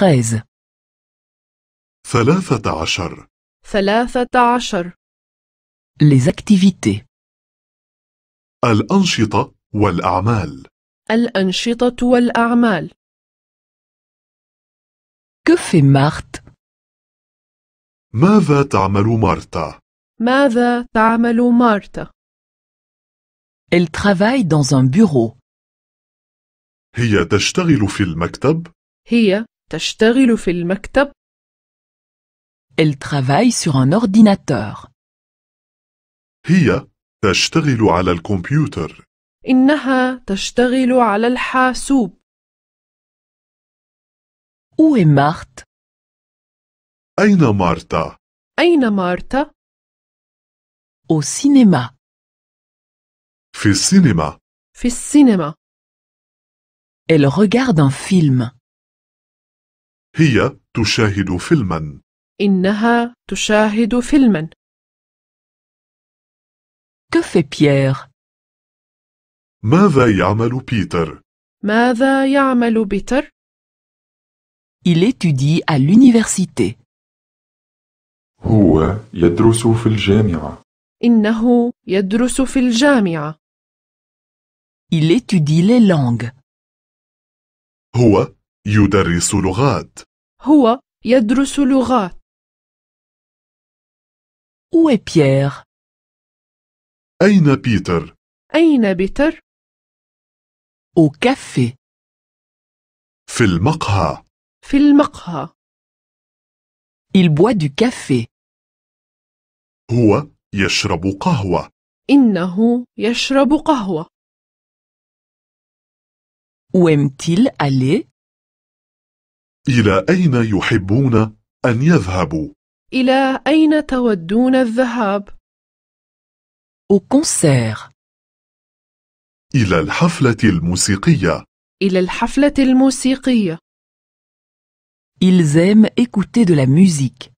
treize. ثلاثة عشر ثلاثة عشر Les activités. الأنشطة والأعمال الأنشطة والأعمال Que fait Marthe ماذا تعمل مارتا؟ ماذا تعمل مارتا؟ Elle travaille dans un bureau. هي تشتغل في المكتب هي تشتغل في المكتب. Elle travaille sur un ordinateur. هي تشتغل على الكمبيوتر. إنها تشتغل على الحاسوب. Où est Marthe? أين مارتا؟ أين مارتا؟ Au cinéma. في السينما. في السينما. Elle regarde un film. هي تشاهد فيلما إنها تشاهد فيلما Que fait Pierre? ماذا يعمل بيتر؟ ماذا يعمل بيتر؟ Il étudie à l'université. هو يدرس في الجامعة. إنه يدرس في الجامعة. Il étudie les langues. هو يدرس لغات. هو يدرس لغات. Où est Pierre? أين بيتر؟ أين بيتر؟ Au café. في المقهى. في المقهى. Il boit du café. هو يشرب قهوة. إنه يشرب قهوة. Où aime-t-il aller? إلى أين يحبون أن يذهبوا؟ إلى أين تودون الذهاب؟ Au concert. إلى الحفلة الموسيقية. إلى الحفلة الموسيقية. Ils aiment écouter de la musique.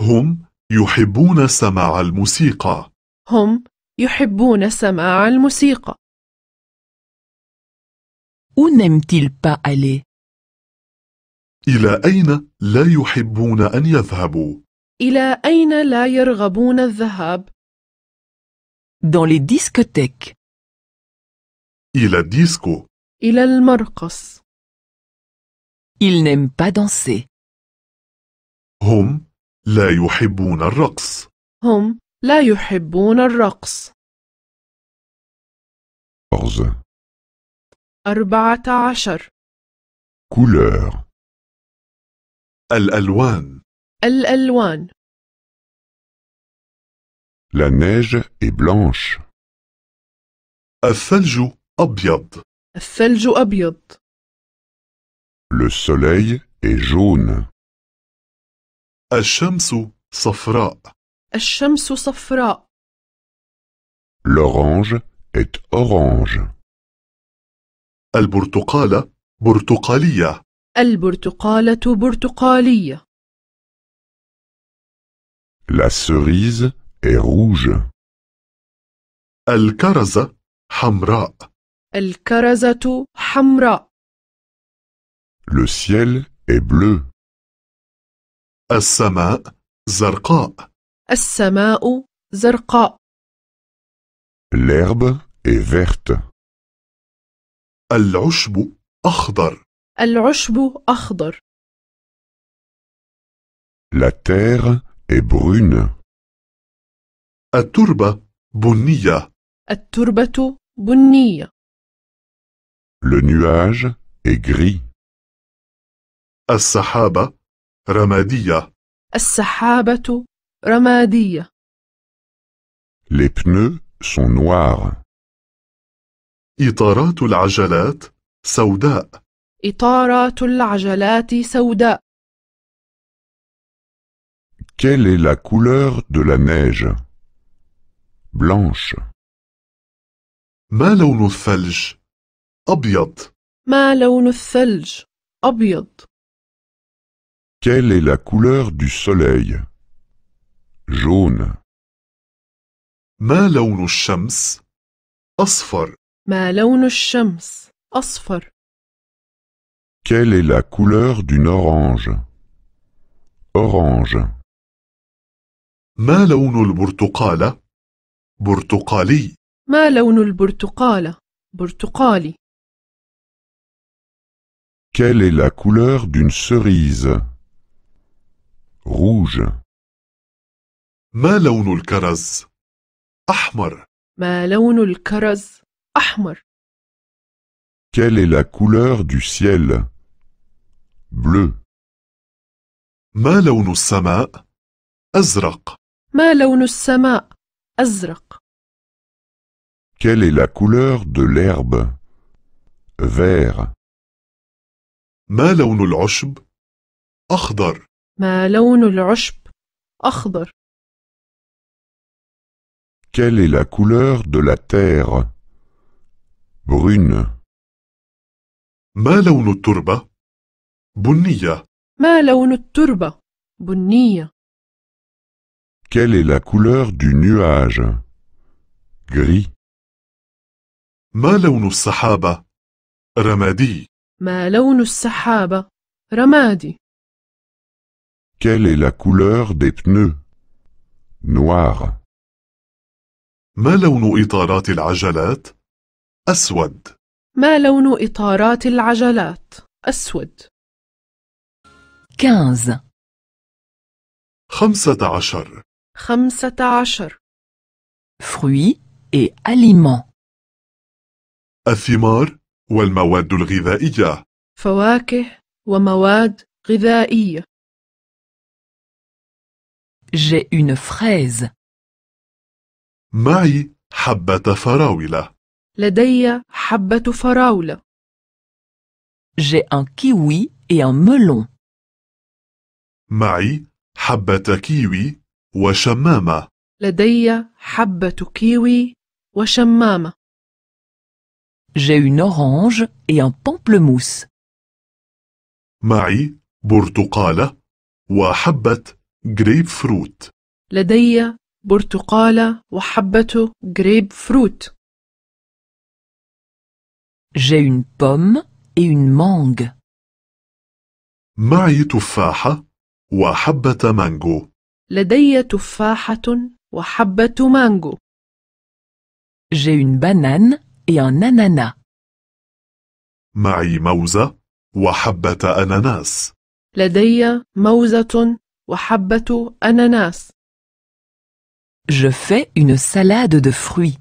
هم يحبون سماع الموسيقى. هم يحبون سماع الموسيقى. Où n'aiment-ils pas aller? إلى أين لا يحبون أن يذهبوا؟ إلى أين لا يرغبون الذهاب؟ Dans les discothèques. إلى الديسكو. إلى المرقص. Ils n'aiment pas danser. هم لا يحبون الرقص. هم لا يحبون الرقص. 14 couleur الألوان الألوان La neige est blanche. الثلج أبيض الثلج أبيض Le soleil est jaune. الشمس صفراء الشمس صفراء L'orange est orange. البرتقالة برتقالية البرتقالة برتقالية. La cerise est rouge. الكرزة حمراء. الكرزة حمراء. Le ciel est bleu. السماء زرقاء. السماء زرقاء. L'herbe est verte. العشب أخضر. العشب أخضر. La terre est brune. التربة بنية. التربة بنية. Le nuage est gris. السحابة رمادية. السحابة رمادية. Les pneus sont noirs. إطارات العجلات سوداء. إطارات العجلات سوداء. Quelle est la couleur de la neige Blanche. ما لون الثلج؟ أبيض. ما لون الثلج؟ أبيض. Quelle est la couleur du soleil Jaune. ما لون الشمس؟ أصفر. ما لون الشمس؟ أصفر. Quelle est la couleur d'une orange Orange. ما لون البرتقالة؟ برتقالي. ما لون البرتقالة؟ برتقالي. Quelle est la couleur d'une cerise Rouge. ما لون الكرز؟ أحمر. ما لون الكرز؟ أحمر. Quelle est la couleur du ciel bleu ما لون السماء أزرق ما لون السماء أزرق Quelle est la couleur de l'herbe Vert. ما لون العشب أخضر ما لون العشب أخضر Quelle est la couleur de la terre Brune. ما لون التربة بنية ما لون التربة؟ بنية Quelle est la couleur du nuage Gris. ما لون السحابة؟ رمادي. ما لون السحابة؟ رمادي. Quelle est la couleur des pneus Noir. ما لون إطارات العجلات؟ أسود. ما لون إطارات العجلات؟ أسود. quinze خمسة عشر خمسة عشر فروي et aliments الثمار والمواد الغذائية فواكه ومواد غذائية J'ai une fraise. معي حبة فراولة. لدي حبة فراولة. J'ai un kiwi et un melon. معي حبة كيوي وشمامة. لدي حبة كيوي وشمامة. J'ai une orange et un pamplemousse. معي برتقالة وحبة جريب فروت. لدي برتقالة وحبة جريب فروت. J'ai une pomme et une mangue. معي تفاحة وحبة مانجو لدي تفاحة وحبة مانجو J'ai une banane et un ananas. معي موزة وحبة أناناس. لدي موزة وحبة أناناس. Je fais une salade de fruits.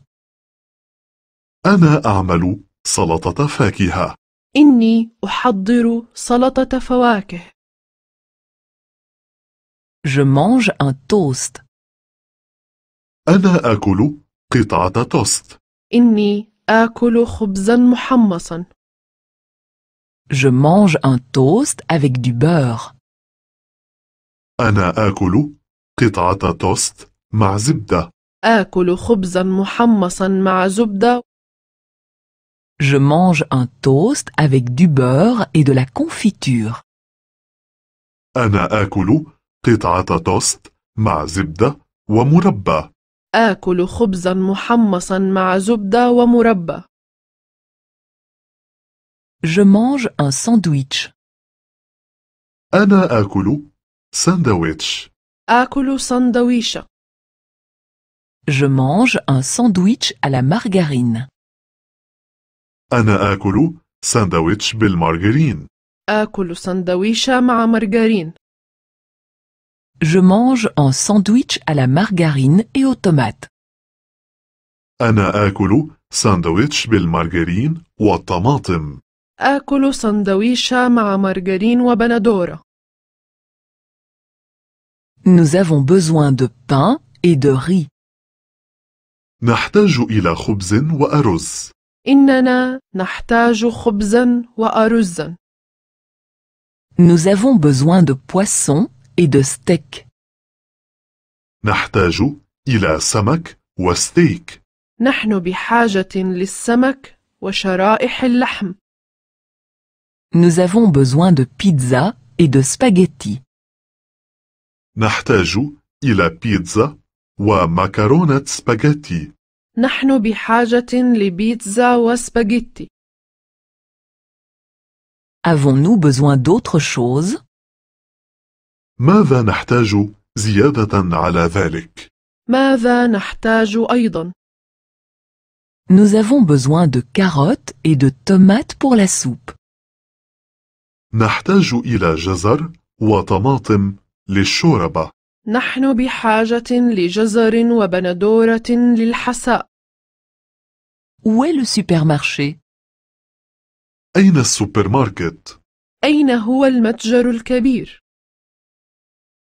أنا أعمل سلطة فاكهة. إني أحضر سلطة فواكه. Je mange un toast. أنا آكل قطعة توست. إني آكل خبزا محمصا. Je mange un toast avec du beurre. أنا آكل قطعة توست مع زبدة. آكل خبزا محمصا مع زبدة. Je mange un toast avec du beurre et de la confiture. أنا آكل قطعة توست مع زبدة ومربى آكل خبزا محمصا مع زبدة ومربى Je mange un sandwich. أنا آكل ساندويتش. آكل ساندويشة. Je mange un sandwich à la margarine. أنا آكل ساندويتش بالمارغرين. آكل ساندويشة مع مارغرين. Je mange un sandwich à la margarine et aux tomates. أنا آكل ساندويتش بالمارغرين والطماطم. آكل سندويشة مع مارغرين وبندورة. Nous avons besoin de pain et de riz. نحتاج إلى خبز وأرز. إننا نحتاج خبزا وأرزا. Nous avons besoin de poissons et de steak. نحتاج إلى سمك وستيك. نحن بحاجة للسمك وشرائح اللحم. Nous avons besoin de pizza et de spaghetti. نحتاج إلى بيتزا ومكرونة سباغيتي. نحن بحاجة لبيتزا وسباغيتي. Avons-nous besoin d'autre chose? ماذا نحتاج زيادة على ذلك؟ ماذا نحتاج أيضا؟ Nous avons besoin de carottes et de tomates pour la soupe. نحتاج إلى جزر وطماطم للشوربة. نحن بحاجة لجزر وبندورة للحساء. Où est le supermarché? أين السوبر ماركت؟ أين هو المتجر الكبير؟